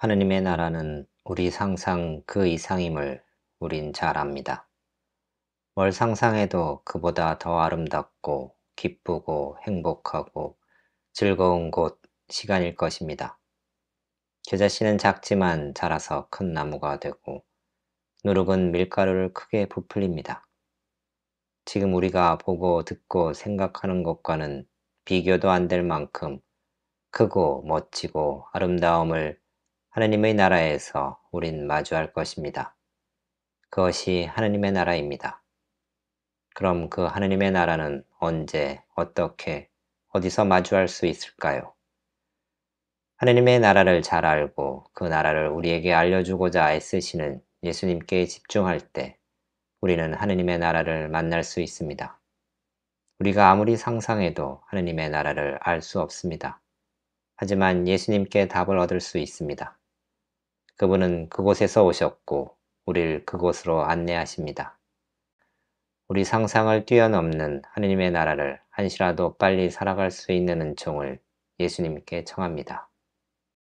하느님의 나라는 우리 상상 그 이상임을 우린 잘 압니다. 뭘 상상해도 그보다 더 아름답고 기쁘고 행복하고 즐거운 곳 시간일 것입니다. 겨자씨는 작지만 자라서 큰 나무가 되고 누룩은 밀가루를 크게 부풀립니다. 지금 우리가 보고 듣고 생각하는 것과는 비교도 안 될 만큼 크고 멋지고 아름다움을 하나님의 나라에서 우린 마주할 것입니다. 그것이 하나님의 나라입니다. 그럼 그 하나님의 나라는 언제, 어떻게, 어디서 마주할 수 있을까요? 하나님의 나라를 잘 알고 그 나라를 우리에게 알려주고자 애쓰시는 예수님께 집중할 때 우리는 하나님의 나라를 만날 수 있습니다. 우리가 아무리 상상해도 하나님의 나라를 알 수 없습니다. 하지만 예수님께 답을 얻을 수 있습니다. 그분은 그곳에서 오셨고 우릴 그곳으로 안내하십니다. 우리 상상을 뛰어넘는 하느님의 나라를 한시라도 빨리 살아갈 수 있는 은총을 예수님께 청합니다.